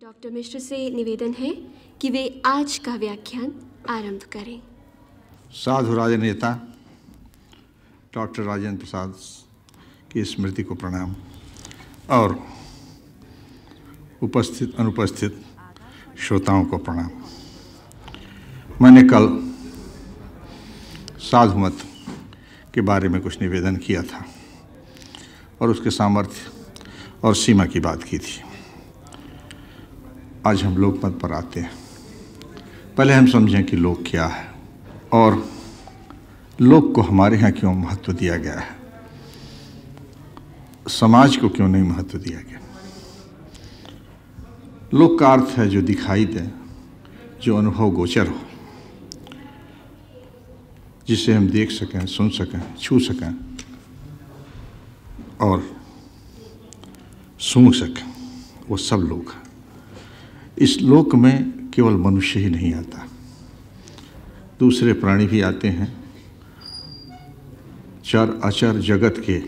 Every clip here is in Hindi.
डॉक्टर मिश्र से निवेदन है कि वे आज का व्याख्यान आरंभ करें साधु राजनेता डॉक्टर राजेंद्र प्रसाद की स्मृति को प्रणाम और उपस्थित अनुपस्थित श्रोताओं को प्रणाम मैंने कल साधु मत के बारे में कुछ निवेदन किया था और उसके सामर्थ्य और सीमा की बात की थी आज हम लोक मत पर आते हैं पहले हम समझें कि लोक क्या है और लोक को हमारे यहाँ क्यों महत्व दिया गया है समाज को क्यों नहीं महत्व दिया गया लोक का अर्थ है जो दिखाई दे जो अनुभव गोचर हो जिसे हम देख सकें सुन सकें छू सकें और सूंघ सकें वो सब लोग हैं इस लोक में केवल मनुष्य ही नहीं आता दूसरे प्राणी भी आते हैं चार अचर जगत के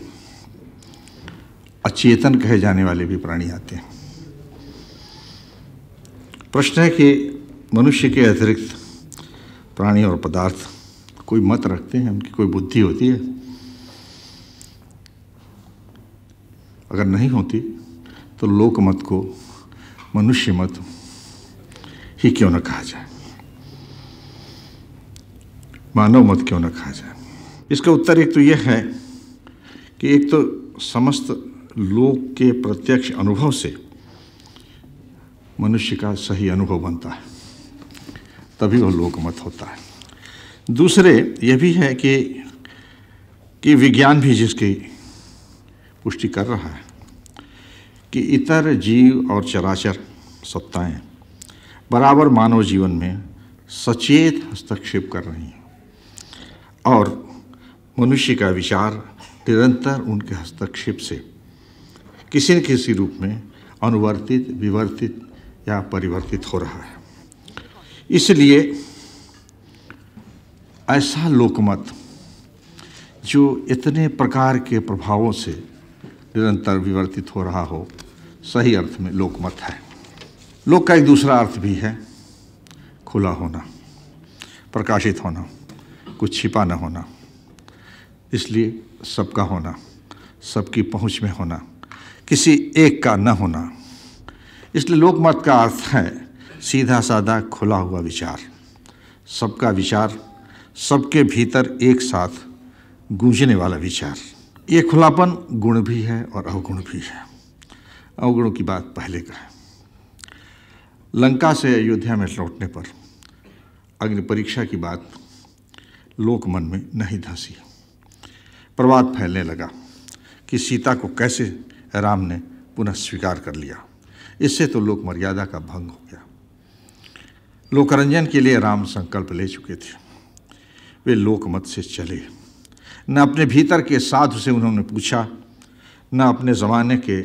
अचेतन कहे जाने वाले भी प्राणी आते हैं प्रश्न है कि मनुष्य के अतिरिक्त प्राणी और पदार्थ कोई मत रखते हैं उनकी कोई बुद्धि होती है अगर नहीं होती तो लोकमत को मनुष्य मत ही क्यों न कहा जाए मानव मत क्यों न कहा जाए इसका उत्तर एक तो यह है कि एक तो समस्त लोक के प्रत्यक्ष अनुभव से मनुष्य का सही अनुभव बनता है तभी वह लोकमत होता है दूसरे ये भी है कि कि विज्ञान भी जिसकी पुष्टि कर रहा है कि इतर जीव और चराचर सत्ताएं बराबर मानव जीवन में सचेत हस्तक्षेप कर रही हैं और मनुष्य का विचार निरंतर उनके हस्तक्षेप से किसी न किसी रूप में अनुवर्तित विवर्तित या परिवर्तित हो रहा है इसलिए ऐसा लोकमत जो इतने प्रकार के प्रभावों से निरंतर विवर्तित हो रहा हो सही अर्थ में लोकमत है लोक का एक दूसरा अर्थ भी है खुला होना प्रकाशित होना कुछ छिपा न होना इसलिए सबका होना सबकी पहुंच में होना किसी एक का न होना इसलिए लोकमत का अर्थ है सीधा साधा खुला हुआ विचार सबका विचार सबके भीतर एक साथ गूंजने वाला विचार ये खुलापन गुण भी है और अवगुण भी है अवगुणों की बात पहले का है लंका से अयोध्या में लौटने पर अग्नि परीक्षा की बात लोक मन में नहीं धंसी प्रवाद फैलने लगा कि सीता को कैसे राम ने पुनः स्वीकार कर लिया इससे तो लोक मर्यादा का भंग हो गया लोकरंजन के लिए राम संकल्प ले चुके थे वे लोकमत से चले न अपने भीतर के साधु से उन्होंने पूछा न अपने ज़माने के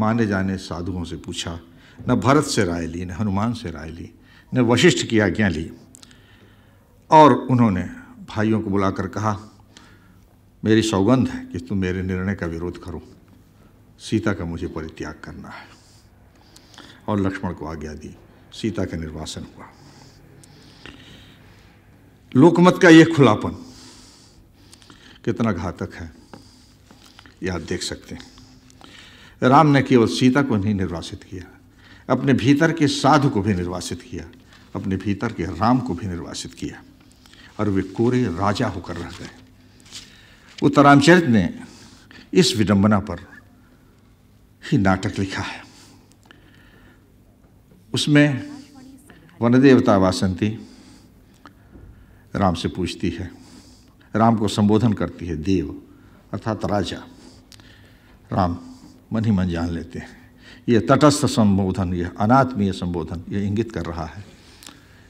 माने जाने साधुओं से पूछा न भरत से राय ली न हनुमान से राय ली न वशिष्ठ की आज्ञा ली और उन्होंने भाइयों को बुलाकर कहा मेरी सौगंध है कि तुम मेरे निर्णय का विरोध करो सीता का मुझे परित्याग करना है और लक्ष्मण को आज्ञा दी सीता का निर्वासन हुआ लोकमत का यह खुलापन कितना घातक है यह आप देख सकते हैं राम ने केवल सीता को नहीं निर्वासित किया अपने भीतर के साधु को भी निर्वासित किया अपने भीतर के राम को भी निर्वासित किया और वे कोरे राजा होकर रह गए उत्तरामचरित ने इस विडंबना पर ही नाटक लिखा है उसमें वनदेवता वासंती राम से पूछती है राम को संबोधन करती है देव अर्थात राजा राम मन ही मन जान लेते हैं यह तटस्थ संबोधन यह अनात्मीय संबोधन ये इंगित कर रहा है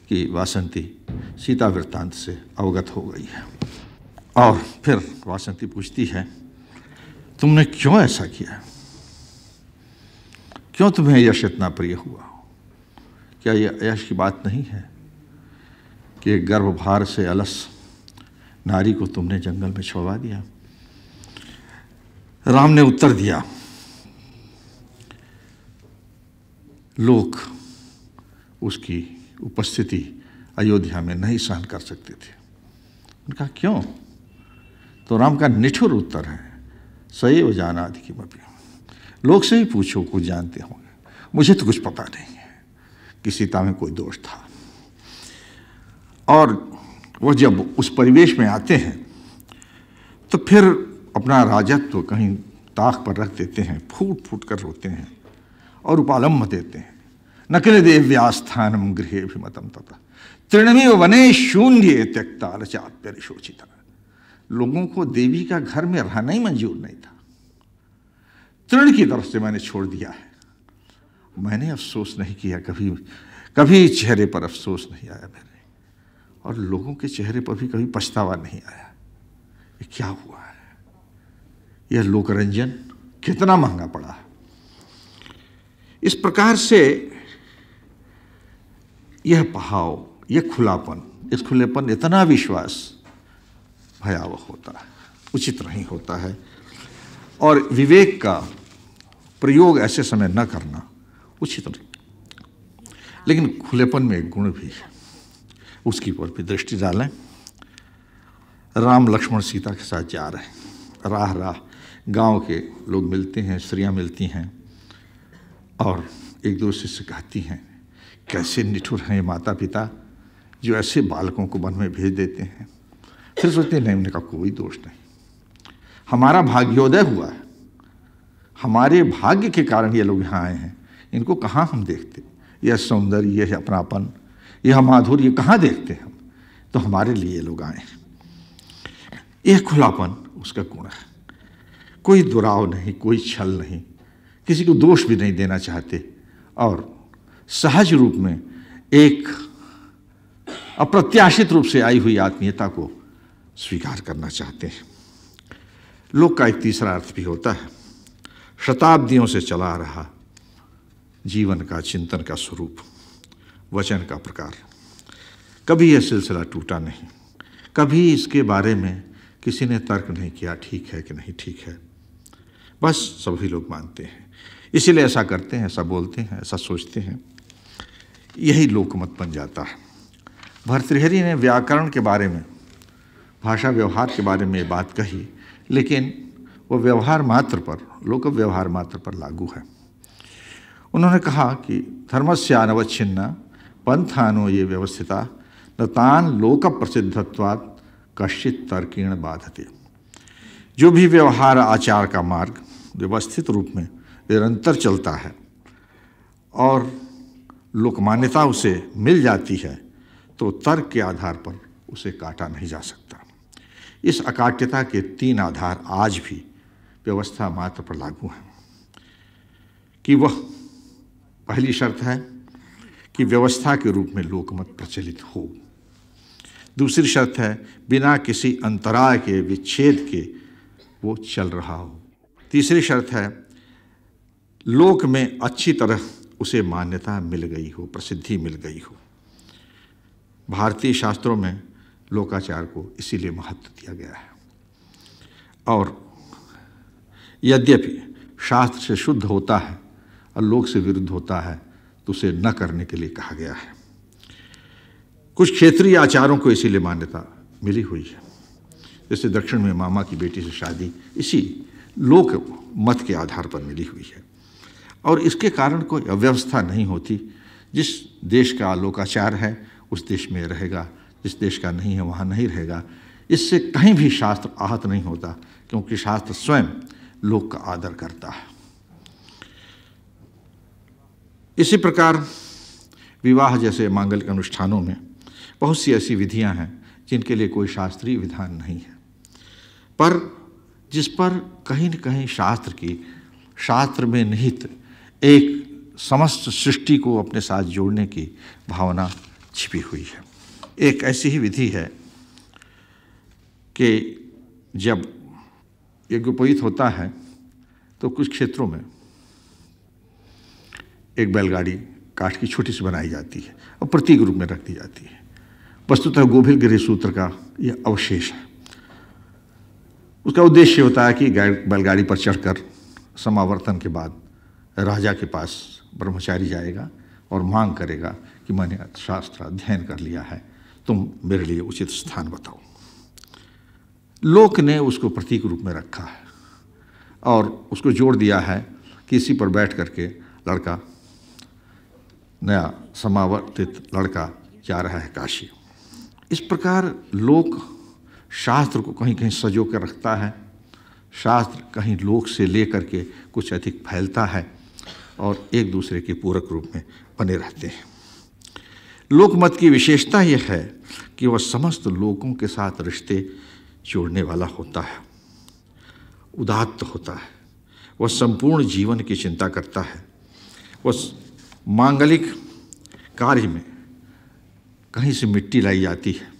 कि वासंती सीता वृत्तांत से अवगत हो गई है और फिर वासंती पूछती है तुमने क्यों ऐसा किया क्यों तुम्हें यश इतना प्रिय हुआ क्या यह यश की बात नहीं है कि गर्भभार से अलस नारी को तुमने जंगल में छोड़ा दिया राम ने उत्तर दिया लोग उसकी उपस्थिति अयोध्या में नहीं सहन कर सकते थे उनका क्यों तो राम का निठुर उत्तर है सैव जाना की मपी लोग से ही पूछो कुछ जानते होंगे मुझे तो कुछ पता नहीं है कि सीता में कोई दोष था और वो जब उस परिवेश में आते हैं तो फिर अपना राजत्व कहीं ताक पर रख देते हैं फूट फूट कर रोते हैं और उपालम्ब देते हैं नकिल देव्यास्थानम गृह अभिमतम तथा तृणमी वने शून्य त्यक्ता रचाप्यशोचिता लोगों को देवी का घर में रहना ही मंजूर नहीं था तृण की तरफ से मैंने छोड़ दिया है मैंने अफसोस नहीं किया कभी कभी चेहरे पर अफसोस नहीं आया मेरे और लोगों के चेहरे पर भी कभी पछतावा नहीं आया ये क्या हुआ है यह लोकरंजन कितना महंगा पड़ा इस प्रकार से यह पहाव यह खुलापन इस खुलेपन इतना विश्वास भयावह होता है उचित नहीं होता है और विवेक का प्रयोग ऐसे समय न करना उचित नहीं लेकिन खुलेपन में एक गुण भी है उसकी ओर भी दृष्टि डालें राम लक्ष्मण सीता के साथ जा रहे हैं राह राह गांव के लोग मिलते हैं स्त्रियाँ मिलती हैं और एक दूसरे से कहती हैं कैसे निठुर हैं माता पिता जो ऐसे बालकों को वन में भेज देते हैं फिर सोचते नहीं उनका कोई दोष नहीं हमारा भाग्योदय हुआ है हमारे भाग्य के कारण ये लोग यहाँ आए हैं इनको कहाँ हम देखते यह सौंदर्य यह अपनापन यह माधुर्य कहाँ देखते हम तो हमारे लिए लोग आए यह खुलापन उसका गुण है कोई दुराव नहीं कोई छल नहीं किसी को दोष भी नहीं देना चाहते और सहज रूप में एक अप्रत्याशित रूप से आई हुई आत्मीयता को स्वीकार करना चाहते हैं लोक का एक तीसरा अर्थ भी होता है शताब्दियों से चला रहा जीवन का चिंतन का स्वरूप वचन का प्रकार कभी यह सिलसिला टूटा नहीं कभी इसके बारे में किसी ने तर्क नहीं किया ठीक है कि नहीं ठीक है बस सभी लोग मानते हैं इसीलिए ऐसा करते हैं ऐसा बोलते हैं ऐसा सोचते हैं यही लोकमत बन जाता है भरतहरी ने व्याकरण के बारे में भाषा व्यवहार के बारे में ये बात कही लेकिन वो व्यवहार मात्र पर लोक व्यवहार मात्र पर लागू है उन्होंने कहा कि धर्मस्य अनवच्छिन्ना पंथानो ये व्यवस्थिता न तान लोक प्रसिद्धत्वात् कश्चित तर्कीण बाधते जो भी व्यवहार आचार का मार्ग व्यवस्थित रूप में निरंतर चलता है और लोकमान्यता उसे मिल जाती है तो तर्क के आधार पर उसे काटा नहीं जा सकता इस अकाट्यता के तीन आधार आज भी व्यवस्था मात्र पर लागू हैं कि वह पहली शर्त है कि व्यवस्था के रूप में लोकमत प्रचलित हो दूसरी शर्त है बिना किसी अंतराय के विच्छेद के वो चल रहा हो तीसरी शर्त है लोक में अच्छी तरह उसे मान्यता मिल गई हो प्रसिद्धि मिल गई हो भारतीय शास्त्रों में लोकाचार को इसीलिए महत्व दिया गया है और यद्यपि शास्त्र से शुद्ध होता है और लोक से विरुद्ध होता है तो उसे न करने के लिए कहा गया है कुछ क्षेत्रीय आचारों को इसीलिए मान्यता मिली हुई है जैसे दक्षिण में मामा की बेटी से शादी इसी लोक मत के आधार पर मिली हुई है और इसके कारण कोई अव्यवस्था नहीं होती जिस देश का लोकाचार है उस देश में रहेगा जिस देश का नहीं है वहाँ नहीं रहेगा इससे कहीं भी शास्त्र आहत नहीं होता क्योंकि शास्त्र स्वयं लोक का आदर करता है इसी प्रकार विवाह जैसे मांगलिक अनुष्ठानों में बहुत सी ऐसी विधियां हैं जिनके लिए कोई शास्त्रीय विधान नहीं है पर जिस पर कहीं न कहीं शास्त्र की शास्त्र में निहित एक समस्त सृष्टि को अपने साथ जोड़ने की भावना छिपी हुई है एक ऐसी ही विधि है कि जब यज्ञोपवीत होता है तो कुछ क्षेत्रों में एक बैलगाड़ी काठ की छोटी सी बनाई जाती है और प्रतीक रूप में रख दी जाती है वस्तुतः गोभिल गृह सूत्र का यह अवशेष है उसका उद्देश्य होता है कि बैलगाड़ी पर चढ़कर समावर्तन के बाद राजा के पास ब्रह्मचारी जाएगा और मांग करेगा कि मैंने शास्त्र अध्ययन कर लिया है तुम मेरे लिए उचित स्थान बताओ लोक ने उसको प्रतीक रूप में रखा है और उसको जोड़ दिया है कि इसी पर बैठ करके लड़का नया समावर्तित लड़का जा रहा है काशी इस प्रकार लोक शास्त्र को कहीं कहीं सजो कर रखता है शास्त्र कहीं लोक से ले करके कुछ अधिक फैलता है और एक दूसरे के पूरक रूप में बने रहते हैं लोकमत की विशेषता यह है कि वह समस्त लोगों के साथ रिश्ते जोड़ने वाला होता है उदात्त होता है वह संपूर्ण जीवन की चिंता करता है वह मांगलिक कार्य में कहीं से मिट्टी लाई जाती है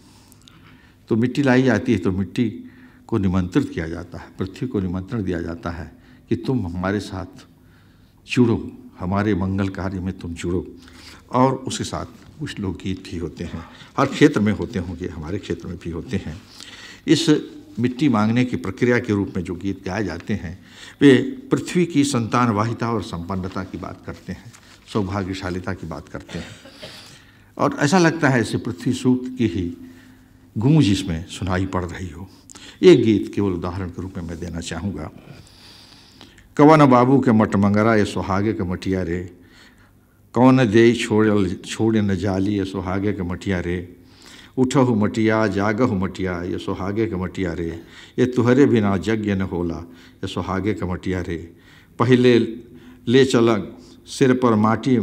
तो मिट्टी लाई जाती है तो मिट्टी को निमंत्रित किया जाता है पृथ्वी को निमंत्रण दिया जाता है कि तुम हमारे साथ जुड़ो हमारे मंगल कार्य में तुम जुड़ो और उसके साथ कुछ लोग गीत भी होते हैं हर क्षेत्र में होते होंगे हमारे क्षेत्र में भी होते हैं इस मिट्टी मांगने की प्रक्रिया के रूप में जो गीत गाए जाते हैं वे पृथ्वी की संतानवाहिता और संपन्नता की बात करते हैं सौभाग्यशालिता की बात करते हैं और ऐसा लगता है इसे पृथ्वी सूक्त की ही गूंज इसमें सुनाई पड़ रही हो एक गीत केवल उदाहरण के रूप में मैं देना चाहूँगा कवन बाबू के मटमंगरा ये सुहागे के मटिया रे कौन दे छोड़ छोड़ न जाली ये सुहागे के मटिया रे उठहु मटिया जागहु मटिया ये सुहागे के मटिया रे ये तुहरे बिना यज्ञ न होला ये सुहागे के मटिया रे पहले ले चलंग सिर पर माटी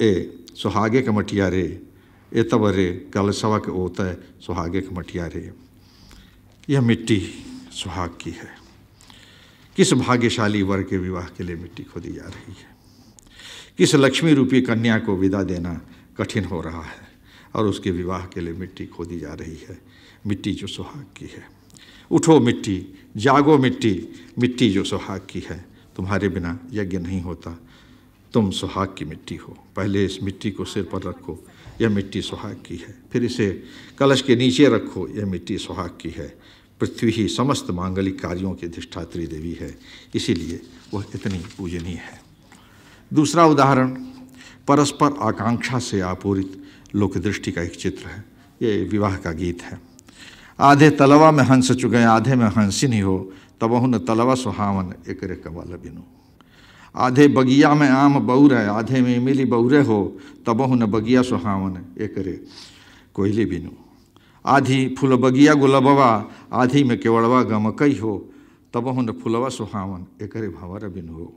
ए सुहागे के रे ए तब रे कल के ओत सुहागे के रे यह मिट्टी सुहाग की है किस भाग्यशाली वर के विवाह के लिए मिट्टी खोदी जा रही है किस लक्ष्मी रूपी कन्या को विदा देना कठिन हो रहा है और उसके विवाह के लिए मिट्टी खोदी जा रही है मिट्टी जो सुहाग की है उठो मिट्टी जागो मिट्टी मिट्टी जो सुहाग की है तुम्हारे बिना यज्ञ नहीं होता तुम सुहाग की मिट्टी हो पहले इस मिट्टी को सिर पर रखो यह मिट्टी सुहाग की है फिर इसे कलश के नीचे रखो यह मिट्टी सुहाग की है पृथ्वी ही समस्त मांगलिक कार्यों की अधिष्ठात्री देवी है इसीलिए वह इतनी पूजनीय है दूसरा उदाहरण परस्पर आकांक्षा से आपूरित लोकदृष्टि का एक चित्र है ये विवाह का गीत है आधे तलवा में हंस चुके आधे में हंसी नहीं हो तब न तलवा सुहावन एक रे कवाल बिनू आधे बगिया में आम बऊर है आधे में इमिली बऊरे हो तबह न बगिया सुहावन ये करे कोयली बिनु आधी फूल बगिया गुलबवा आधी में केवड़वा गमकई हो तबह न फूलवा सुहावन ये करे भंवर बिनु हो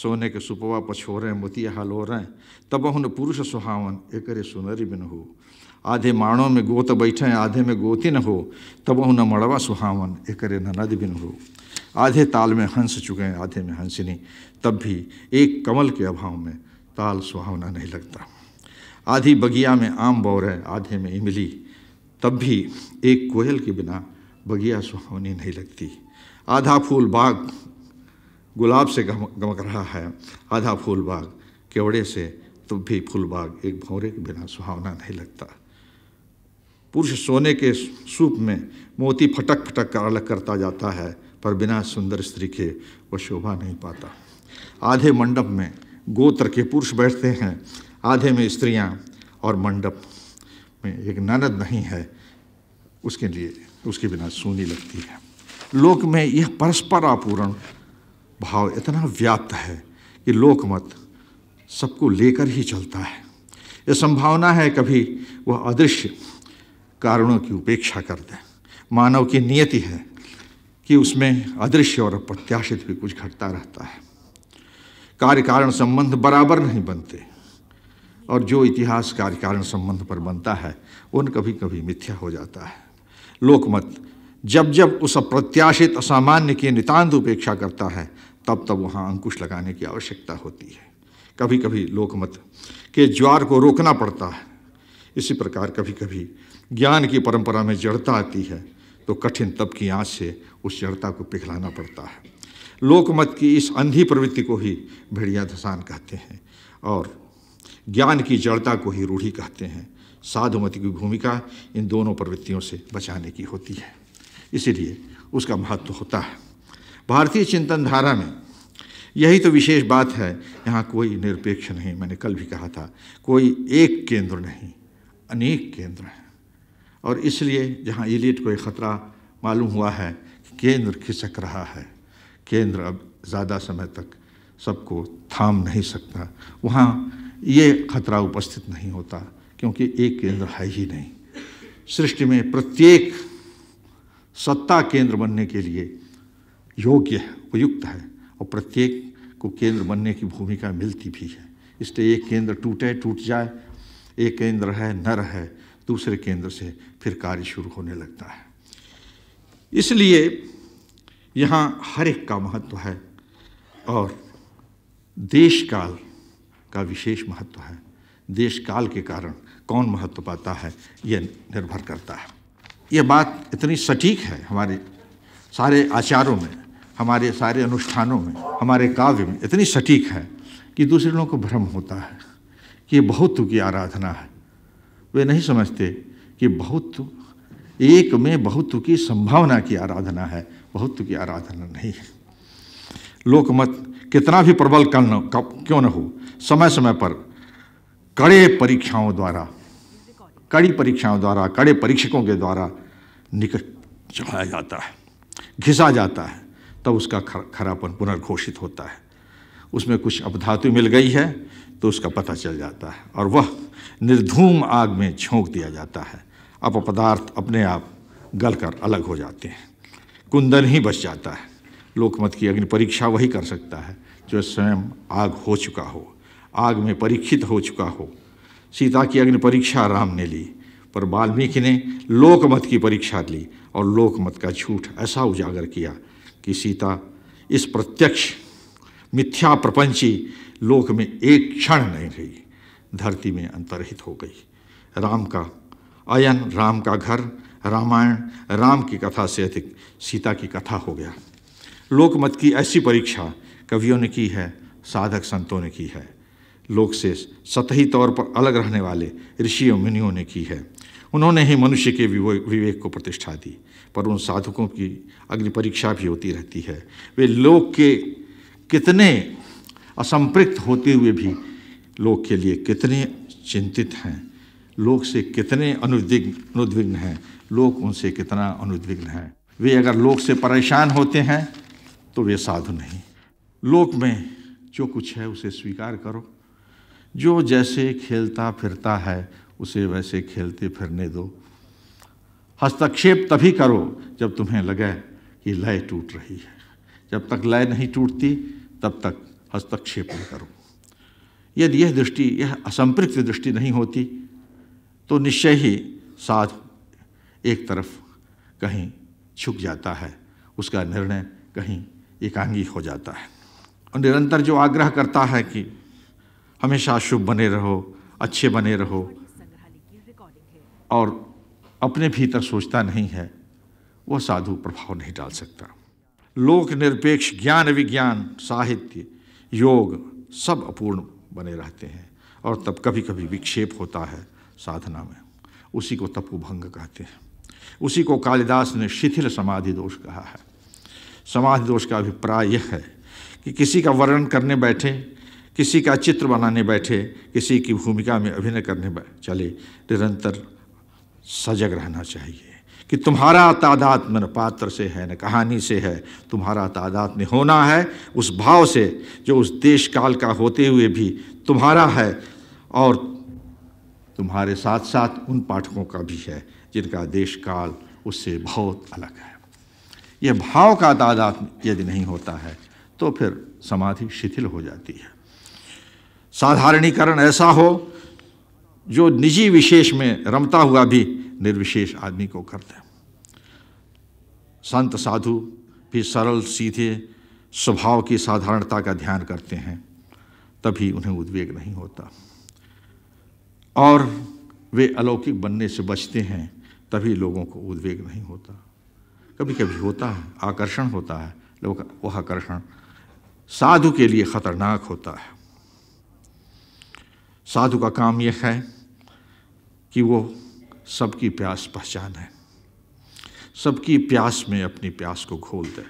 सोने के सुपवा पछोरे मोतिया हलोरें तबह न पुरुष सुहावन ये करे सुनरी बिनु हो आधे माणों में गोत बैठे आधे में गोती न हो तबह न मड़वा सुहावन ये करे ननद बिनु हो आधे ताल में हंस चुके हैं आधे में हंसनी तब भी एक कमल के अभाव में ताल सुहावना नहीं लगता आधी बगिया में आम बौर है आधे में इमली तब भी एक कोयल के बिना बगिया सुहावनी नहीं लगती आधा फूल बाग गुलाब से गमक रहा है आधा फूल बाग केवड़े से तब भी फूल बाग एक भौरे के बिना सुहावना नहीं लगता पुरुष सोने के सूप में मोती फटक फटक कर अलग करता जाता है पर बिना सुंदर स्त्री के वह शोभा नहीं पाता आधे मंडप में गोत्र के पुरुष बैठते हैं आधे में स्त्रियां और मंडप में एक ननद नहीं है उसके लिए उसके बिना सूनी लगती है लोक में यह परस्पर आपूर्ण भाव इतना व्याप्त है कि लोकमत सबको लेकर ही चलता है यह संभावना है कभी वह अदृश्य कारणों की उपेक्षा कर दें मानव की नियति है कि उसमें अदृश्य और अप्रत्याशित भी कुछ घटता रहता है कार्य कारण संबंध बराबर नहीं बनते और जो इतिहास कार्य कारण संबंध पर बनता है उन कभी कभी मिथ्या हो जाता है लोकमत जब जब उस अप्रत्याशित असामान्य की नितान्त उपेक्षा करता है तब तब वहाँ अंकुश लगाने की आवश्यकता होती है कभी कभी लोकमत के ज्वार को रोकना पड़ता है इसी प्रकार कभी कभी ज्ञान की परंपरा में जड़ता आती है तो कठिन तब की आँच से उस जड़ता को पिघलाना पड़ता है लोकमत की इस अंधी प्रवृत्ति को ही भेड़िया धसान कहते हैं और ज्ञान की जड़ता को ही रूढ़ी कहते हैं साधुमत की भूमिका इन दोनों प्रवृत्तियों से बचाने की होती है इसीलिए उसका महत्व तो होता है भारतीय चिंतन धारा में यही तो विशेष बात है यहाँ कोई निरपेक्ष नहीं मैंने कल भी कहा था कोई एक केंद्र नहीं अनेक केंद्र हैं और इसलिए जहाँ एलियट को एक ख़तरा मालूम हुआ है केंद्र खिसक रहा है केंद्र अब ज़्यादा समय तक सबको थाम नहीं सकता वहाँ ये खतरा उपस्थित नहीं होता क्योंकि एक केंद्र है ही नहीं सृष्टि में प्रत्येक सत्ता केंद्र बनने के लिए योग्य है उपयुक्त है और प्रत्येक को केंद्र बनने की भूमिका मिलती भी है इसलिए एक केंद्र टूटे टूट जाए एक केंद्र है न रहे दूसरे केंद्र से फिर कार्य शुरू होने लगता है इसलिए यहाँ हर एक का महत्व है और देश काल का विशेष महत्व है देश काल के कारण कौन महत्व पाता है यह निर्भर करता है ये बात इतनी सटीक है हमारे सारे आचारों में हमारे सारे अनुष्ठानों में हमारे काव्य में इतनी सटीक है कि दूसरे लोगों को भ्रम होता है कि ये बहुत की आराधना है वे नहीं समझते कि बहुत एक में बहुत्व की संभावना की आराधना है बहुत्व की आराधना नहीं है लोकमत कितना भी प्रबल कर्ण क्यों न हो समय समय पर कड़े परीक्षाओं द्वारा कड़ी परीक्षाओं द्वारा कड़े परीक्षकों के द्वारा निकट चढ़ाया जाता है घिसा जाता है तब तो उसका खर, खरापन पुनर्घोषित होता है उसमें कुछ अपधातु मिल गई है तो उसका पता चल जाता है और वह निर्धूम आग में झोंक दिया जाता है अब पदार्थ अपने आप गल कर अलग हो जाते हैं कुंदन ही बच जाता है लोकमत की अग्नि परीक्षा वही कर सकता है जो स्वयं आग हो चुका हो आग में परीक्षित हो चुका हो सीता की अग्नि परीक्षा राम ने ली पर वाल्मीकि ने लोकमत की परीक्षा ली और लोकमत का झूठ ऐसा उजागर किया कि सीता इस प्रत्यक्ष मिथ्या प्रपंची लोक में एक क्षण नहीं रही धरती में अंतरहित हो गई राम का अयन राम का घर रामायण राम की कथा से अधिक सीता की कथा हो गया लोकमत की ऐसी परीक्षा कवियों ने की है साधक संतों ने की है लोक से सतही तौर पर अलग रहने वाले ऋषियों मुनियों ने की है उन्होंने ही मनुष्य के विवेक को प्रतिष्ठा दी पर उन साधकों की अग्नि परीक्षा भी होती रहती है वे लोक के कितने असंपृक्त होते हुए भी लोक के लिए कितने चिंतित हैं लोग से कितने अनुद्विग्न अनुद्विग्न हैं लोग उनसे कितना अनुद्विग्न हैं वे अगर लोग से परेशान होते हैं तो वे साधु नहीं लोक में जो कुछ है उसे स्वीकार करो जो जैसे खेलता फिरता है उसे वैसे खेलते फिरने दो हस्तक्षेप तभी करो जब तुम्हें लगे कि लय टूट रही है जब तक लय नहीं टूटती तब तक हस्तक्षेप न करो यदि यह दृष्टि यह असंपृक्त दृष्टि नहीं होती तो निश्चय ही साथ एक तरफ कहीं छुक जाता है उसका निर्णय कहीं एकांगी हो जाता है और निरंतर जो आग्रह करता है कि हमेशा शुभ बने रहो अच्छे बने रहो और अपने भीतर सोचता नहीं है वह साधु प्रभाव नहीं डाल सकता लोक निरपेक्ष ज्ञान विज्ञान साहित्य योग सब अपूर्ण बने रहते हैं और तब कभी कभी विक्षेप होता है साधना में उसी को तपोभंग कहते हैं उसी को कालिदास ने शिथिल समाधि दोष कहा है समाधि दोष का अभिप्राय यह है कि किसी का वर्णन करने बैठे किसी का चित्र बनाने बैठे किसी की भूमिका में अभिनय करने चले निरंतर सजग रहना चाहिए कि तुम्हारा तादात न पात्र से है न कहानी से है तुम्हारा में होना है उस भाव से जो उस देश काल का होते हुए भी तुम्हारा है और तुम्हारे साथ साथ उन पाठकों का भी है जिनका देश काल उससे बहुत अलग है यह भाव का तादाद यदि नहीं होता है तो फिर समाधि शिथिल हो जाती है साधारणीकरण ऐसा हो जो निजी विशेष में रमता हुआ भी निर्विशेष आदमी को करते हैं संत साधु भी सरल सीधे स्वभाव की साधारणता का ध्यान करते हैं तभी उन्हें उद्वेग नहीं होता और वे अलौकिक बनने से बचते हैं तभी लोगों को उद्वेग नहीं होता कभी कभी होता है आकर्षण होता है लोग वह आकर्षण साधु के लिए खतरनाक होता है साधु का काम यह है कि वो सबकी प्यास पहचान है सबकी प्यास में अपनी प्यास को घोल दे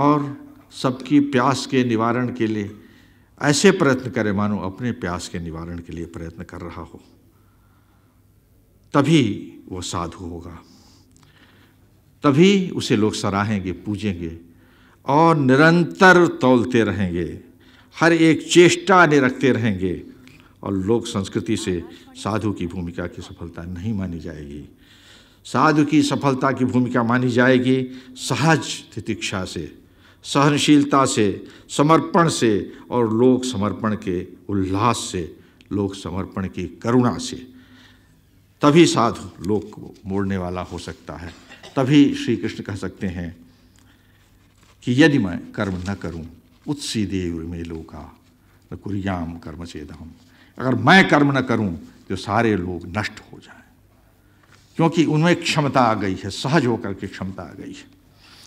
और सबकी प्यास के निवारण के लिए ऐसे प्रयत्न करे मानो अपने प्यास के निवारण के लिए प्रयत्न कर रहा हो तभी वो साधु होगा तभी उसे लोग सराहेंगे पूजेंगे और निरंतर तौलते रहेंगे हर एक चेष्टा निरखते रहेंगे और लोक संस्कृति से साधु की भूमिका की सफलता नहीं मानी जाएगी साधु की सफलता की भूमिका मानी जाएगी सहज तितिक्षा से सहनशीलता से समर्पण से और लोक समर्पण के उल्लास से लोक समर्पण की करुणा से तभी साधु लोक को मोड़ने वाला हो सकता है तभी श्री कृष्ण कह सकते हैं कि यदि मैं कर्म न करूं उत्सी देव में लोका न कुरियाम कर्म चेदम अगर मैं कर्म न करूं तो सारे लोग नष्ट हो जाएं क्योंकि उनमें क्षमता आ गई है सहज होकर के क्षमता आ गई है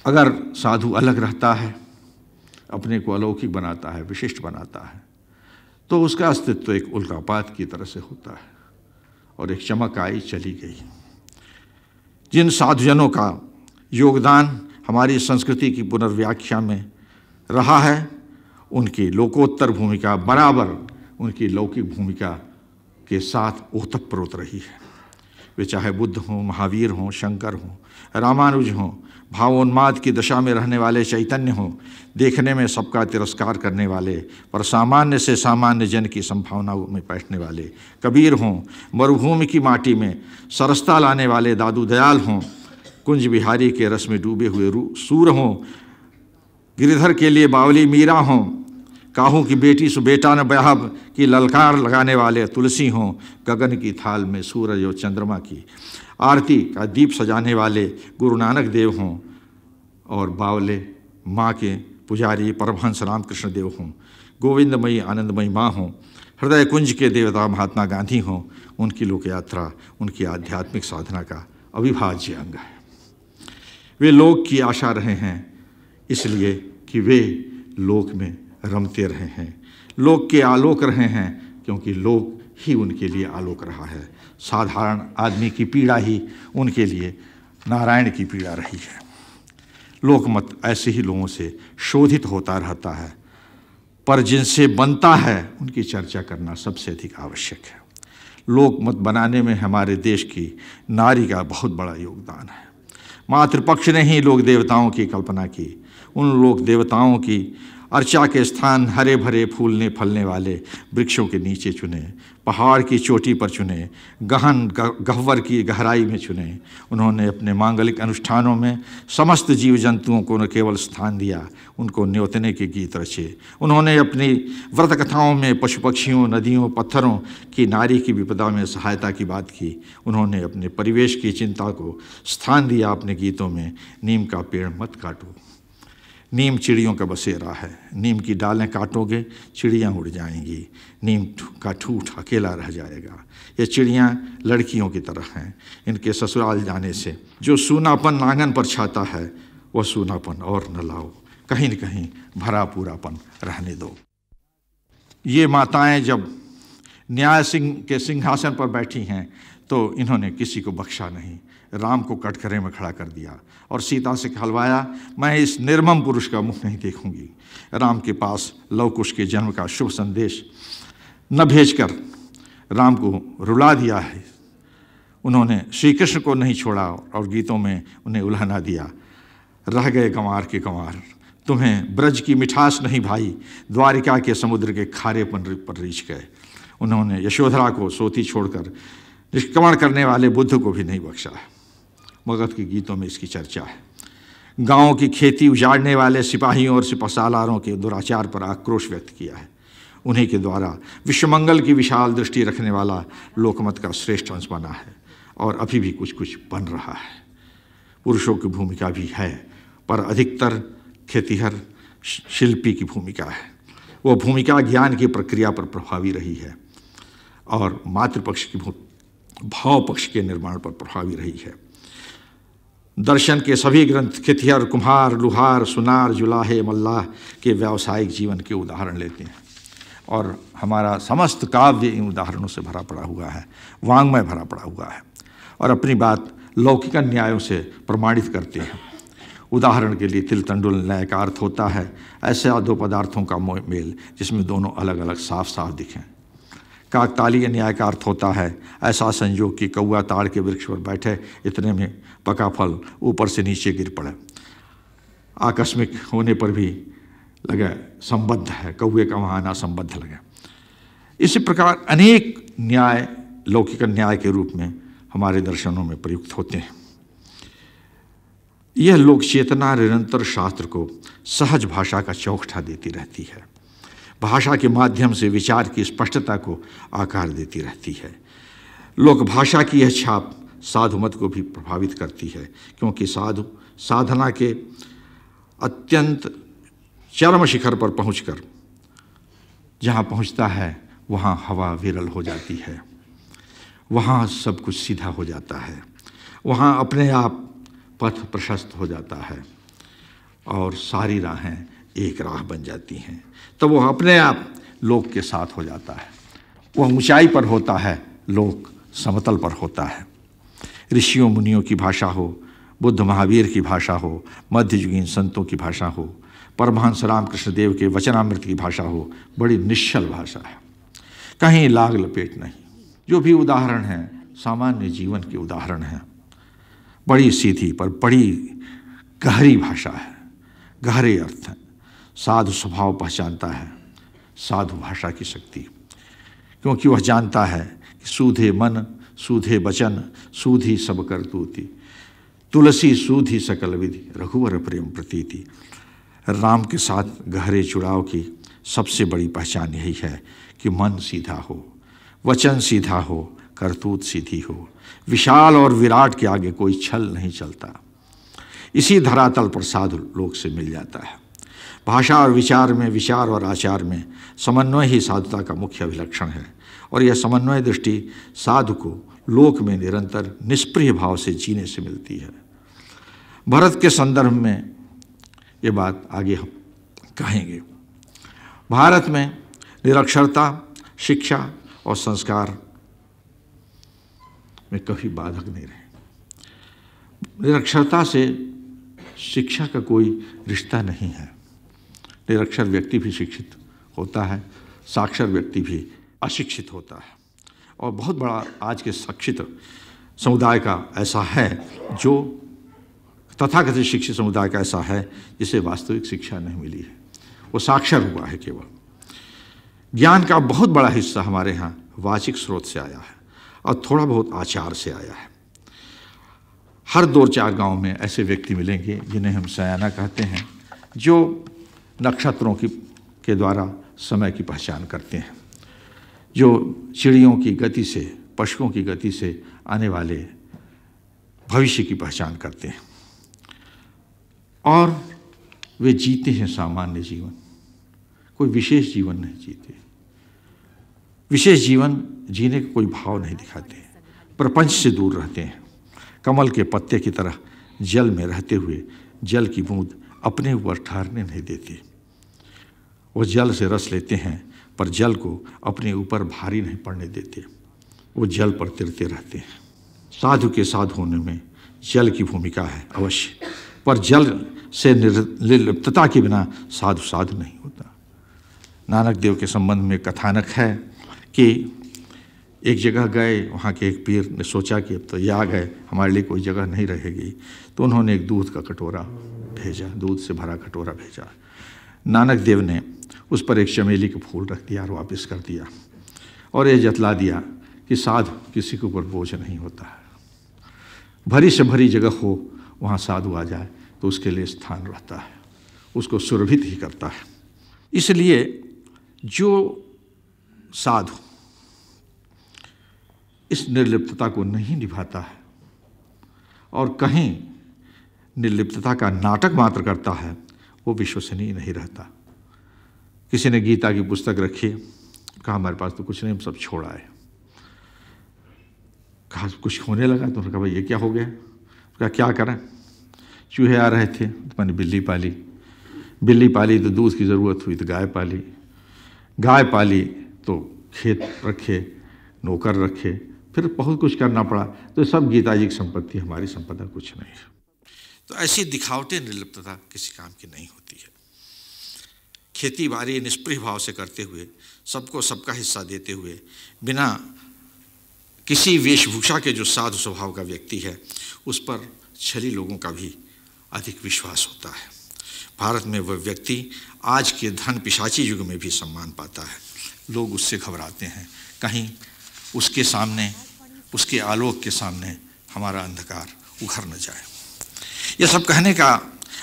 अगर साधु अलग रहता है अपने को अलौकिक बनाता है विशिष्ट बनाता है तो उसका अस्तित्व एक उल्कापात की तरह से होता है और एक चमक आई चली गई जिन साधुजनों का योगदान हमारी संस्कृति की पुनर्व्याख्या में रहा है उनकी लोकोत्तर भूमिका बराबर उनकी लौकिक भूमिका के साथ ओतप्रोत रही है वे चाहे बुद्ध हों महावीर हों शंकर हों रामानुज हों भावोन्माद की दशा में रहने वाले चैतन्य हों देखने में सबका तिरस्कार करने वाले पर सामान्य से सामान्य जन की संभावनाओं में बैठने वाले कबीर हों मरुभूमि की माटी में सरसता लाने वाले दादू दयाल हों कुंज बिहारी के रस में डूबे हुए रू सूर हों गिरिधर के लिए बावली मीरा हों काहू की बेटी सो बेटा न बहब की ललकार लगाने वाले तुलसी हों गगन की थाल में सूरज और चंद्रमा की आरती का दीप सजाने वाले गुरु नानक देव हों और बावले माँ के पुजारी परमहंस रामकृष्ण देव हों गोविंदमयी आनंदमयी माँ हों हृदय कुंज के देवता महात्मा गांधी हों उनकी लोक यात्रा उनकी आध्यात्मिक साधना का अविभाज्य अंग है वे लोक की आशा रहे हैं इसलिए कि वे लोक में रमते रहे हैं लोग के आलोक रहे हैं क्योंकि लोग ही उनके लिए आलोक रहा है साधारण आदमी की पीड़ा ही उनके लिए नारायण की पीड़ा रही है लोकमत ऐसे ही लोगों से शोधित होता रहता है पर जिनसे बनता है उनकी चर्चा करना सबसे अधिक आवश्यक है लोकमत बनाने में हमारे देश की नारी का बहुत बड़ा योगदान है मातृपक्ष ने ही लोक देवताओं की कल्पना की उन लोक देवताओं की अर्चा के स्थान हरे भरे फूलने फलने वाले वृक्षों के नीचे चुने पहाड़ की चोटी पर चुने गहन गहवर की गहराई में चुने उन्होंने अपने मांगलिक अनुष्ठानों में समस्त जीव जंतुओं को न केवल स्थान दिया उनको न्योतने के गीत रचे उन्होंने अपनी व्रत कथाओं में पशु पक्षियों नदियों पत्थरों की नारी की विपदा में सहायता की बात की उन्होंने अपने परिवेश की चिंता को स्थान दिया अपने गीतों में नीम का पेड़ मत काटो नीम चिड़ियों का बसेरा है नीम की डालें काटोगे चिड़ियाँ उड़ जाएंगी नीम का ठूठ अकेला रह जाएगा ये चिड़ियाँ लड़कियों की तरह हैं इनके ससुराल जाने से जो सूनापन आंगन पर छाता है वह सूनापन और न लाओ कहीं न कहीं भरा पूरापन रहने दो ये माताएं जब न्याय सिंह के सिंहासन पर बैठी हैं तो इन्होंने किसी को बख्शा नहीं राम को कटखरे में खड़ा कर दिया और सीता से कहलवाया मैं इस निर्मम पुरुष का मुख नहीं देखूंगी राम के पास लवकुश के जन्म का शुभ संदेश न भेजकर राम को रुला दिया है उन्होंने श्री कृष्ण को नहीं छोड़ा और गीतों में उन्हें उल्हना दिया रह गए कंवार के कंवार तुम्हें ब्रज की मिठास नहीं भाई द्वारिका के समुद्र के पन पर रीछ गए उन्होंने यशोधरा को सोती छोड़कर निष्क्रमण करने वाले बुद्ध को भी नहीं बख्शा है मगध के गीतों में इसकी चर्चा है गांव की खेती उजाड़ने वाले सिपाहियों और सिपासालारों के दुराचार पर आक्रोश व्यक्त किया है उन्हीं के द्वारा विश्वमंगल की विशाल दृष्टि रखने वाला लोकमत का श्रेष्ठ अंश बना है और अभी भी कुछ कुछ बन रहा है पुरुषों की भूमिका भी है पर अधिकतर खेतीहर शिल्पी की भूमिका है वह भूमिका ज्ञान की प्रक्रिया पर प्रभावी रही है और मातृपक्ष की भाव पक्ष के निर्माण पर प्रभावी रही है दर्शन के सभी ग्रंथ खिथियर कुम्हार लुहार सुनार जुलाहे मल्लाह के व्यावसायिक जीवन के उदाहरण लेते हैं और हमारा समस्त काव्य इन उदाहरणों से भरा पड़ा हुआ है वांग्मय भरा पड़ा हुआ है और अपनी बात लौकिक न्यायों से प्रमाणित करते हैं उदाहरण के लिए तिल तंडुल न्याय का अर्थ होता है ऐसे दो पदार्थों का मेल जिसमें दोनों अलग अलग साफ साफ दिखें काकतालीय न्याय का अर्थ होता है ऐसा संयोग कि कौआ ताड़ के वृक्ष पर बैठे इतने में पका फल ऊपर से नीचे गिर पड़ा आकस्मिक होने पर भी लगा संबद्ध है कौए का वहाँ आना संबद्ध लगा इसी प्रकार अनेक न्याय लौकिक न्याय के रूप में हमारे दर्शनों में प्रयुक्त होते हैं यह लोक चेतना निरंतर शास्त्र को सहज भाषा का चौकठा देती रहती है भाषा के माध्यम से विचार की स्पष्टता को आकार देती रहती है लोक भाषा की यह छाप साधु मत को भी प्रभावित करती है क्योंकि साधु साधना के अत्यंत चरम शिखर पर पहुंचकर जहां पहुंचता है वहां हवा विरल हो जाती है वहां सब कुछ सीधा हो जाता है वहां अपने आप पथ प्रशस्त हो जाता है और सारी राहें एक राह बन जाती हैं तो वह अपने आप लोक के साथ हो जाता है वह ऊंचाई पर होता है लोक समतल पर होता है ऋषियों मुनियों की भाषा हो बुद्ध महावीर की भाषा हो मध्ययुगीन संतों की भाषा हो परमहंस रामकृष्ण देव के वचनामृत की भाषा हो बड़ी निश्चल भाषा है कहीं लाग लपेट नहीं जो भी उदाहरण हैं सामान्य जीवन के उदाहरण हैं बड़ी सीधी पर बड़ी गहरी भाषा है गहरे अर्थ हैं साधु स्वभाव पहचानता है साधु भाषा की शक्ति क्योंकि वह जानता है कि सूधे मन सूधे बचन सुधी सब करतूती तुलसी सुधी सकल विधि रघुवर प्रेम प्रतीति राम के साथ गहरे चुड़ाव की सबसे बड़ी पहचान यही है कि मन सीधा हो वचन सीधा हो करतूत सीधी हो विशाल और विराट के आगे कोई छल नहीं चलता इसी धरातल पर साधु लोग से मिल जाता है भाषा और विचार में विचार और आचार में समन्वय ही साधुता का मुख्य अभिलक्षण है और यह समन्वय दृष्टि साधु को लोक में निरंतर निष्प्रिय भाव से जीने से मिलती है भरत के संदर्भ में ये बात आगे हम कहेंगे भारत में निरक्षरता शिक्षा और संस्कार में कभी बाधक नहीं रहे निरक्षरता से शिक्षा का कोई रिश्ता नहीं है निरक्षर व्यक्ति भी शिक्षित होता है साक्षर व्यक्ति भी अशिक्षित होता है और बहुत बड़ा आज के शिक्षित समुदाय का ऐसा है जो तथाकथित शिक्षित समुदाय का ऐसा है जिसे वास्तविक शिक्षा नहीं मिली है वो साक्षर हुआ है केवल ज्ञान का बहुत बड़ा हिस्सा हमारे यहाँ वाचिक स्रोत से आया है और थोड़ा बहुत आचार से आया है हर दो चार गांव में ऐसे व्यक्ति मिलेंगे जिन्हें हम सयाना कहते हैं जो नक्षत्रों की के द्वारा समय की पहचान करते हैं जो चिड़ियों की गति से पशुओं की गति से आने वाले भविष्य की पहचान करते हैं और वे जीते हैं सामान्य जीवन कोई विशेष जीवन नहीं जीते विशेष जीवन जीने का कोई भाव नहीं दिखाते प्रपंच से दूर रहते हैं कमल के पत्ते की तरह जल में रहते हुए जल की बूंद अपने ऊपर ठहरने नहीं देते वो जल से रस लेते हैं पर जल को अपने ऊपर भारी नहीं पड़ने देते वो जल पर तिरते रहते हैं साधु के साधु होने में जल की भूमिका है अवश्य पर जल से निर्लिप्तता के बिना साधु साधु नहीं होता नानक देव के संबंध में कथानक है कि एक जगह गए वहाँ के एक पीर ने सोचा कि अब तो ये आ गए हमारे लिए कोई जगह नहीं रहेगी तो उन्होंने एक दूध का कटोरा भेजा दूध से भरा कटोरा भेजा नानक देव ने उस पर एक चमेली के फूल रख दिया और वापस कर दिया और यह जतला दिया कि साध किसी के ऊपर बोझ नहीं होता है भरी से भरी जगह हो वहाँ साधु आ जाए तो उसके लिए स्थान रहता है उसको सुरभित ही करता है इसलिए जो साधु इस निर्लिप्तता को नहीं निभाता है और कहीं निर्लिप्तता का नाटक मात्र करता है वो विश्वसनीय नहीं रहता किसी ने गीता की पुस्तक रखी कहा हमारे पास तो कुछ नहीं हम सब छोड़ा है कहा कुछ होने लगा तो उन्होंने कहा भाई ये क्या हो गया कहा क्या करें चूहे आ रहे थे तो मैंने बिल्ली पाली बिल्ली पाली तो दूध की ज़रूरत हुई तो गाय पाली गाय पाली तो खेत रखे नौकर रखे फिर बहुत कुछ करना पड़ा तो सब गीताजी की संपत्ति हमारी संपदा कुछ नहीं है तो ऐसी दिखावटें निर्लिप्तता किसी काम की नहीं होती है खेती बाड़ी निष्प्रिय भाव से करते हुए सबको सबका हिस्सा देते हुए बिना किसी वेशभूषा के जो साधु स्वभाव का व्यक्ति है उस पर छली लोगों का भी अधिक विश्वास होता है भारत में वह व्यक्ति आज के धन पिशाची युग में भी सम्मान पाता है लोग उससे घबराते हैं कहीं उसके सामने उसके आलोक के सामने हमारा अंधकार उघर न जाए यह सब कहने का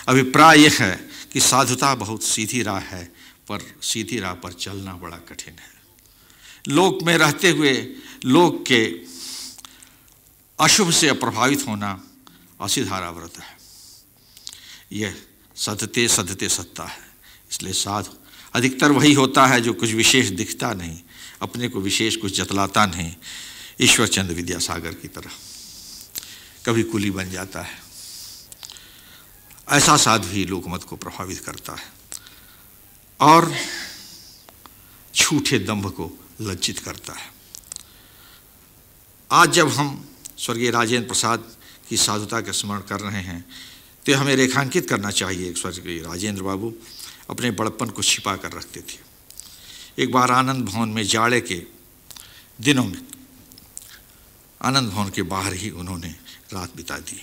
अभिप्राय यह है कि साधुता बहुत सीधी राह है पर सीधी राह पर चलना बड़ा कठिन है लोक में रहते हुए लोक के अशुभ से प्रभावित होना असिधारा व्रत है यह सतते सतते सत्ता है इसलिए साधु अधिकतर वही होता है जो कुछ विशेष दिखता नहीं अपने को विशेष कुछ जतलाता नहीं ईश्वर चंद्र विद्यासागर की तरह कभी कुली बन जाता है ऐसा साध्वी लोकमत को प्रभावित करता है और झूठे दंभ को लज्जित करता है आज जब हम स्वर्गीय राजेंद्र प्रसाद की साधुता का स्मरण कर रहे हैं तो हमें रेखांकित करना चाहिए स्वर्गीय राजेंद्र बाबू अपने बड़पन को छिपा कर रखते थे एक बार आनंद भवन में जाड़े के दिनों में आनंद भवन के बाहर ही उन्होंने रात बिता दी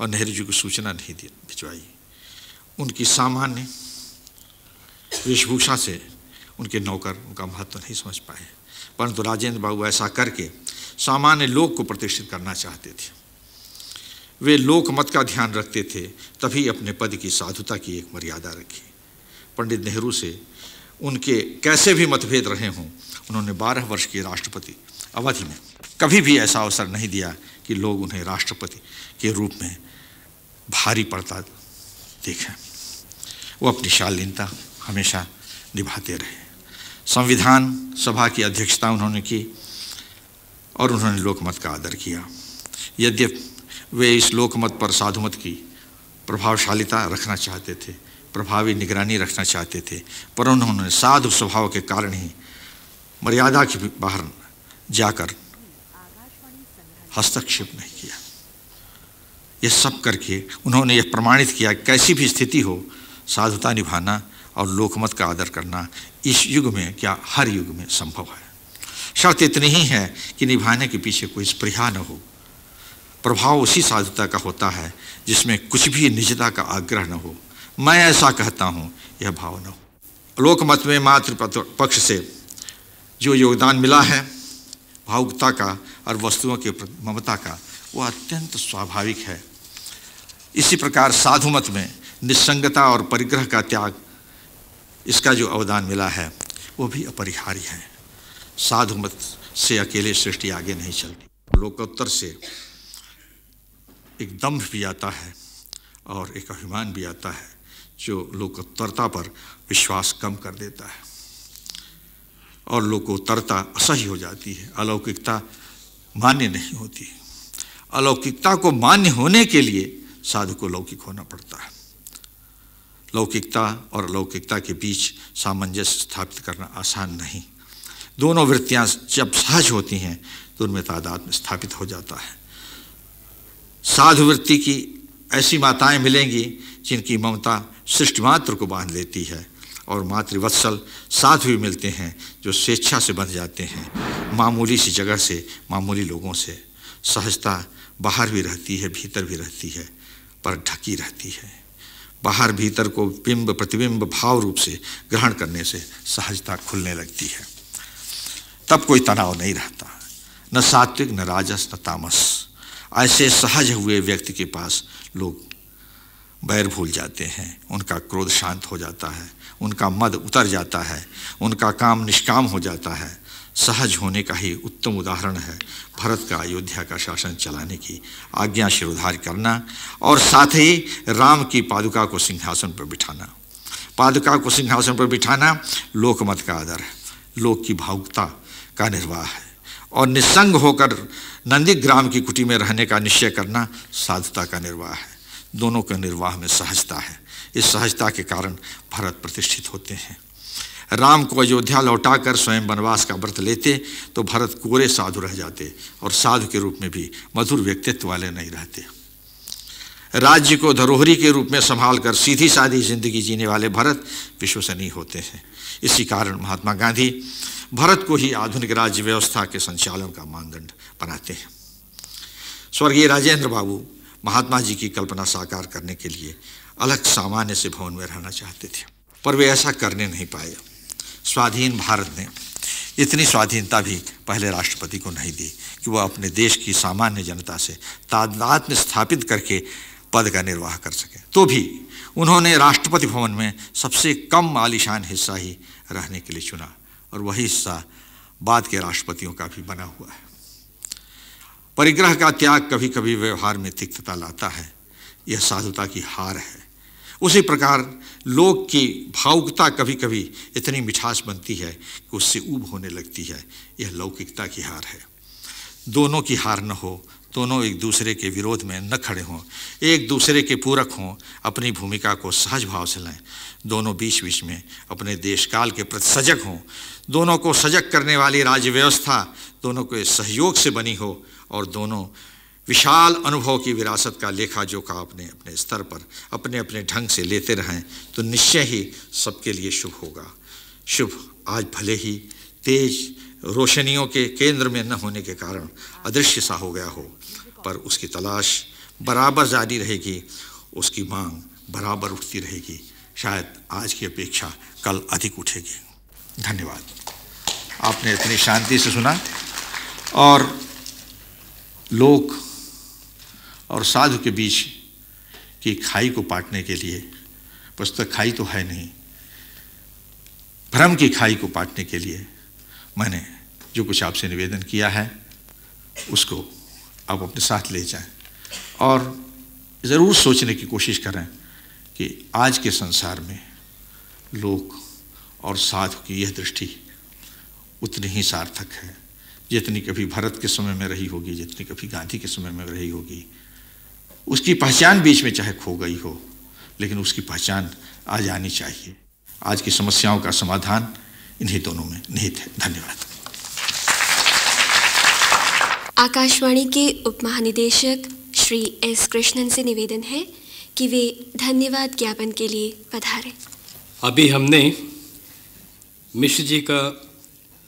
और नेहरू जी को सूचना नहीं दी भिजवाई उनकी सामान्य वेशभूषा से उनके नौकर उनका महत्व नहीं समझ पाए परंतु राजेंद्र बाबू ऐसा करके सामान्य लोक को प्रतिष्ठित करना चाहते थे वे लोक मत का ध्यान रखते थे तभी अपने पद की साधुता की एक मर्यादा रखी पंडित नेहरू से उनके कैसे भी मतभेद रहे हों उन्होंने 12 वर्ष की राष्ट्रपति अवधि में कभी भी ऐसा अवसर नहीं दिया कि लोग उन्हें राष्ट्रपति के रूप में भारी पड़ता देखा वो अपनी शालीनता हमेशा निभाते रहे संविधान सभा की अध्यक्षता उन्होंने की और उन्होंने लोकमत का आदर किया यद्यप वे इस लोकमत पर साधुमत की प्रभावशालीता रखना चाहते थे प्रभावी निगरानी रखना चाहते थे पर उन्होंने साधु स्वभाव के कारण ही मर्यादा के बाहर जाकर हस्तक्षेप नहीं किया ये सब करके उन्होंने यह प्रमाणित किया कैसी भी स्थिति हो साधुता निभाना और लोकमत का आदर करना इस युग में क्या हर युग में संभव है शर्त इतनी ही है कि निभाने के पीछे कोई स्प्रिया न हो प्रभाव उसी साधुता का होता है जिसमें कुछ भी निजता का आग्रह न हो मैं ऐसा कहता हूँ यह भाव न हो लोकमत में मातृ पक्ष से जो योगदान मिला है भावुकता का और वस्तुओं के ममता का वो अत्यंत स्वाभाविक है इसी प्रकार साधु मत में निस्संगता और परिग्रह का त्याग इसका जो अवदान मिला है वो भी अपरिहार्य है साधु मत से अकेले सृष्टि आगे नहीं चलती लोकोत्तर से एक दम्भ भी आता है और एक अभिमान भी आता है जो लोकोत्तरता पर विश्वास कम कर देता है और लोकोत्तरता असह्य हो जाती है अलौकिकता मान्य नहीं होती अलौकिकता को मान्य होने के लिए साधु को लौकिक होना पड़ता है लौकिकता और अलौकिकता के बीच सामंजस्य स्थापित करना आसान नहीं दोनों वृत्तियां जब सहज होती हैं तो उनमें तादाद में स्थापित हो जाता है साधु वृत्ति की ऐसी माताएं मिलेंगी जिनकी ममता सृष्टि मात्र को बांध लेती है और मातृवत्सल साधु भी मिलते हैं जो स्वेच्छा से बंध जाते हैं मामूली सी जगह से मामूली लोगों से सहजता बाहर भी रहती है भीतर भी रहती है पर ढकी रहती है बाहर भीतर को बिंब प्रतिबिंब भाव रूप से ग्रहण करने से सहजता खुलने लगती है तब कोई तनाव नहीं रहता न सात्विक न राजस न तामस ऐसे सहज हुए व्यक्ति के पास लोग बैर भूल जाते हैं उनका क्रोध शांत हो जाता है उनका मद उतर जाता है उनका काम निष्काम हो जाता है सहज होने का ही उत्तम उदाहरण है भरत का अयोध्या का शासन चलाने की आज्ञा शिरोधार करना और साथ ही राम की पादुका को सिंहासन पर बिठाना पादुका को सिंहासन पर बिठाना लोकमत का आदर है लोक की भावुकता का निर्वाह है और निसंग होकर ग्राम की कुटी में रहने का निश्चय करना साधुता का निर्वाह है दोनों के निर्वाह में सहजता है इस सहजता के कारण भरत प्रतिष्ठित होते हैं राम को अयोध्या लौटाकर स्वयं वनवास का व्रत लेते तो भरत कोरे साधु रह जाते और साधु के रूप में भी मधुर व्यक्तित्व वाले नहीं रहते राज्य को धरोहरी के रूप में संभाल कर सीधी साधी जिंदगी जीने वाले भरत विश्वसनीय होते हैं इसी कारण महात्मा गांधी भरत को ही आधुनिक राज्य व्यवस्था के संचालन का मानदंड बनाते हैं स्वर्गीय राजेंद्र बाबू महात्मा जी की कल्पना साकार करने के लिए अलग सामान्य से भवन में रहना चाहते थे पर वे ऐसा करने नहीं पाए स्वाधीन भारत ने इतनी स्वाधीनता भी पहले राष्ट्रपति को नहीं दी कि वह अपने देश की सामान्य जनता से तादात्म्य स्थापित करके पद का निर्वाह कर सके तो भी उन्होंने राष्ट्रपति भवन में सबसे कम आलिशान हिस्सा ही रहने के लिए चुना और वही हिस्सा बाद के राष्ट्रपतियों का भी बना हुआ है परिग्रह का त्याग कभी कभी व्यवहार में तिक्तता लाता है यह साधुता की हार है उसी प्रकार लोग की भावुकता कभी कभी इतनी मिठास बनती है कि उससे ऊब होने लगती है यह लौकिकता की हार है दोनों की हार न हो दोनों एक दूसरे के विरोध में न खड़े हों एक दूसरे के पूरक हों अपनी भूमिका को सहज भाव से लें दोनों बीच बीच में अपने देश काल के प्रति सजग हों दोनों को सजग करने वाली राज्य व्यवस्था दोनों के सहयोग से बनी हो और दोनों विशाल अनुभव की विरासत का लेखा जोखा अपने अपने स्तर पर अपने अपने ढंग से लेते रहें तो निश्चय ही सबके लिए शुभ होगा शुभ आज भले ही तेज रोशनियों के केंद्र में न होने के कारण अदृश्य सा हो गया हो पर उसकी तलाश बराबर जारी रहेगी उसकी मांग बराबर उठती रहेगी शायद आज की अपेक्षा कल अधिक उठेगी धन्यवाद आपने इतनी शांति से सुना और लोग और साधु के बीच की खाई को पाटने के लिए पुस्तक तो खाई तो है नहीं भ्रम की खाई को पाटने के लिए मैंने जो कुछ आपसे निवेदन किया है उसको आप अपने साथ ले जाएं और ज़रूर सोचने की कोशिश करें कि आज के संसार में लोग और साधु की यह दृष्टि उतनी ही सार्थक है जितनी कभी भारत के समय में रही होगी जितनी कभी गांधी के समय में रही होगी उसकी पहचान बीच में चाहे खो गई हो लेकिन उसकी पहचान आज आनी चाहिए आज की समस्याओं का समाधान इन्हीं दोनों में निहित है धन्यवाद आकाशवाणी के उप महानिदेशक श्री एस कृष्णन से निवेदन है कि वे धन्यवाद ज्ञापन के लिए पधारे अभी हमने मिश्र जी का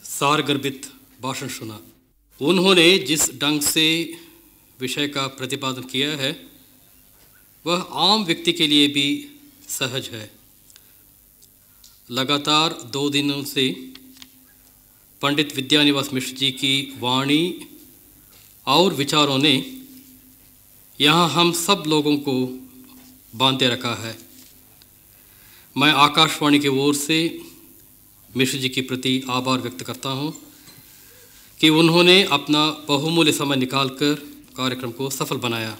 सार गर्भित भाषण सुना उन्होंने जिस ढंग से विषय का प्रतिपादन किया है वह आम व्यक्ति के लिए भी सहज है लगातार दो दिनों से पंडित विद्यानिवास मिश्र जी की वाणी और विचारों ने यहाँ हम सब लोगों को बांधे रखा है मैं आकाशवाणी की ओर से मिश्र जी के प्रति आभार व्यक्त करता हूँ कि उन्होंने अपना बहुमूल्य समय निकालकर कार्यक्रम को सफल बनाया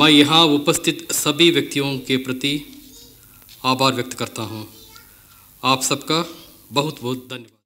मैं यहाँ उपस्थित सभी व्यक्तियों के प्रति आभार व्यक्त करता हूँ आप सबका बहुत बहुत धन्यवाद